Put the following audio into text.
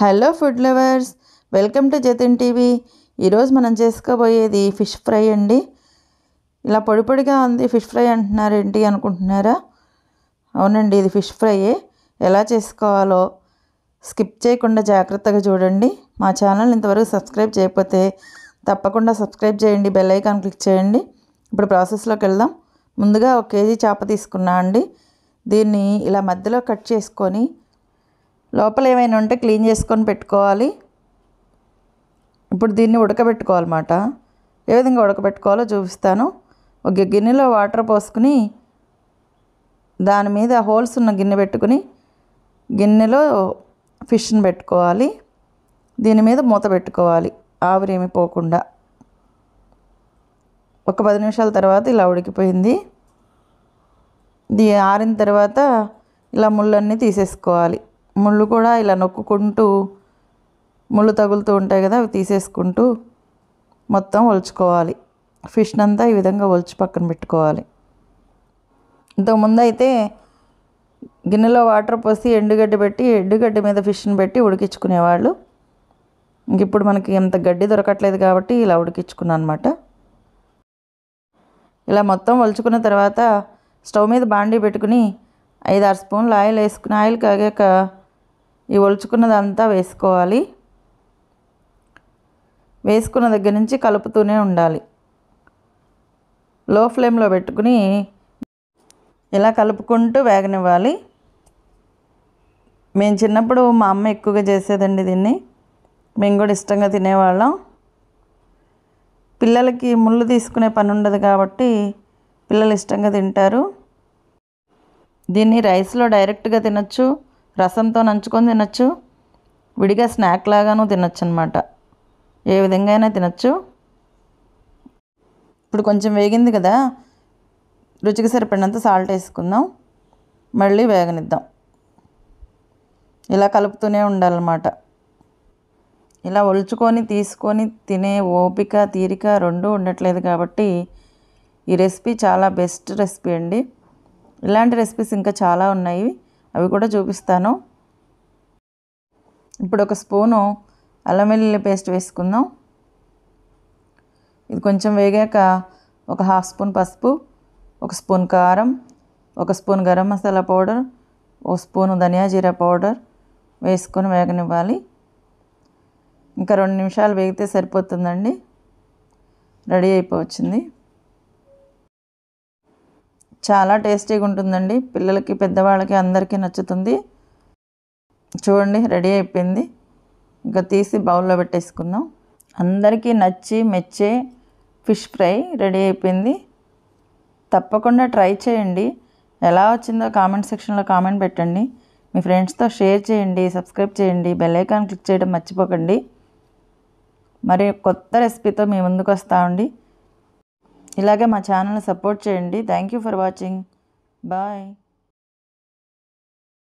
hello food lovers welcome to Jatin TV ఈరోజు మనం చేసుకోబోయేది fish fry అండి ఇలా పొడి పొడిగా ఉంది ఫిష్ ఫ్రై అంటున్నారేంటి అనుకుంటున్నారా అవునండి ఇది ఫిష్ ఫ్రైయే ఎలా చేసుకోవాలో స్కిప్ చేయకుండా జాగ్రత్తగా చూడండి మా ఛానల్ ఇంతవరకు సబ్స్క్రైబ్ చేయకపోతే తప్పకుండా సబ్స్క్రైబ్ చేయండి బెల్ ఐకాన్ క్లిక్ చేయండి ఇప్పుడు ప్రాసెస్లోకి వెళ్దాం ముందుగా ఒక కేజీ చేప తీసుకున్నా అండి దీన్ని ఇలా మధ్యలో కట్ చేసుకొని లోపల ఏమైనా ఉంటే క్లీన్ చేసుకొని పెట్టుకోవాలి ఇప్పుడు దీన్ని ఉడకబెట్టుకోవాలన్నమాట ఏ విధంగా ఉడకబెట్టుకోవాలో చూపిస్తాను ఒక గిన్నెలో వాటర్ పోసుకుని దాని మీద హోల్స్ ఉన్న గిన్నె పెట్టుకుని గిన్నెలో ఫిష్ని పెట్టుకోవాలి దీని మీద మూత పెట్టుకోవాలి ఆవిరేమి పోకుండా ఒక పది నిమిషాల తర్వాత ఇలా ఉడికిపోయింది దీ ఆరిన తర్వాత ఇలా ముళ్ళన్నీ తీసేసుకోవాలి ముళ్ళు కూడా ఇలా నొక్కుకుంటూ ముళ్ళు తగులుతూ ఉంటాయి కదా అవి తీసేసుకుంటూ మొత్తం ఒలుచుకోవాలి ఫిష్నంతా ఈ విధంగా ఒలిచి పక్కన పెట్టుకోవాలి ఇంతకుముందు అయితే గిన్నెలో వాటర్ పోసి ఎండుగడ్డి పెట్టి ఎండుగడ్డి మీద ఫిష్ని పెట్టి ఉడికించుకునేవాళ్ళు ఇంక ఇప్పుడు మనకి ఎంత గడ్డి దొరకట్లేదు కాబట్టి ఇలా ఉడికించుకున్నాను అనమాట ఇలా మొత్తం ఒలుచుకున్న తర్వాత స్టవ్ మీద బాండీ పెట్టుకుని ఐదారు స్పూన్లు ఆయిల్ వేసుకుని ఆయిల్ కాగాక ఈ ఒలుచుకున్నదంతా వేసుకోవాలి వేసుకున్న దగ్గర నుంచి కలుపుతూనే ఉండాలి లో ఫ్లేమ్లో పెట్టుకుని ఇలా కలుపుకుంటూ వేగనివ్వాలి మేము చిన్నప్పుడు మా అమ్మ ఎక్కువగా చేసేదండి దీన్ని మేము కూడా ఇష్టంగా తినేవాళ్ళం పిల్లలకి ముళ్ళు తీసుకునే పని ఉండదు కాబట్టి పిల్లలు ఇష్టంగా తింటారు దీన్ని రైస్లో డైరెక్ట్గా తినచ్చు రసంతో నంచుకొని తినచ్చు విడిగా స్నాక్ లాగాను తినచ్చు అనమాట ఏ విధంగా అయినా తినచ్చు ఇప్పుడు కొంచెం వేగింది కదా రుచికి సరిపడినంత సాల్ట్ వేసుకుందాం మళ్ళీ వేగనిద్దాం ఇలా కలుపుతూనే ఉండాలన్నమాట ఇలా ఒలుచుకొని తీసుకొని తినే ఓపిక తీరిక రెండూ ఉండట్లేదు కాబట్టి ఈ రెసిపీ చాలా బెస్ట్ రెసిపీ అండి ఇలాంటి రెసిపీస్ ఇంకా చాలా ఉన్నాయి అవి కూడా చూపిస్తాను ఇప్పుడు ఒక స్పూను అల్లం వెల్లుల్లి పేస్ట్ వేసుకుందాం ఇది కొంచెం వేగాక ఒక హాఫ్ స్పూన్ పసుపు ఒక స్పూన్ కారం ఒక స్పూన్ గరం మసాలా పౌడర్ ఒక స్పూను ధనియా జీరా పౌడర్ వేసుకొని వేగనివ్వాలి ఇంకా రెండు నిమిషాలు వేగితే సరిపోతుందండి రెడీ అయిపోవచ్చింది చాలా టేస్టీగా ఉంటుందండి పిల్లలకి పెద్దవాళ్ళకి అందరికీ నచ్చుతుంది చూడండి రెడీ అయిపోయింది ఇంకా తీసి బౌల్లో పెట్టేసుకుందాం అందరికీ నచ్చి మెచ్చే ఫిష్ ఫ్రై రెడీ అయిపోయింది తప్పకుండా ట్రై చేయండి ఎలా వచ్చిందో కామెంట్ సెక్షన్లో కామెంట్ పెట్టండి మీ ఫ్రెండ్స్తో షేర్ చేయండి సబ్స్క్రైబ్ చేయండి బెల్ ఐకాన్ క్లిక్ చేయడం మర్చిపోకండి మరి కొత్త రెసిపీతో మీ ముందుకు వస్తామండి ఇలాగే మా ఛానల్ని సపోర్ట్ చేయండి thank you for watching bye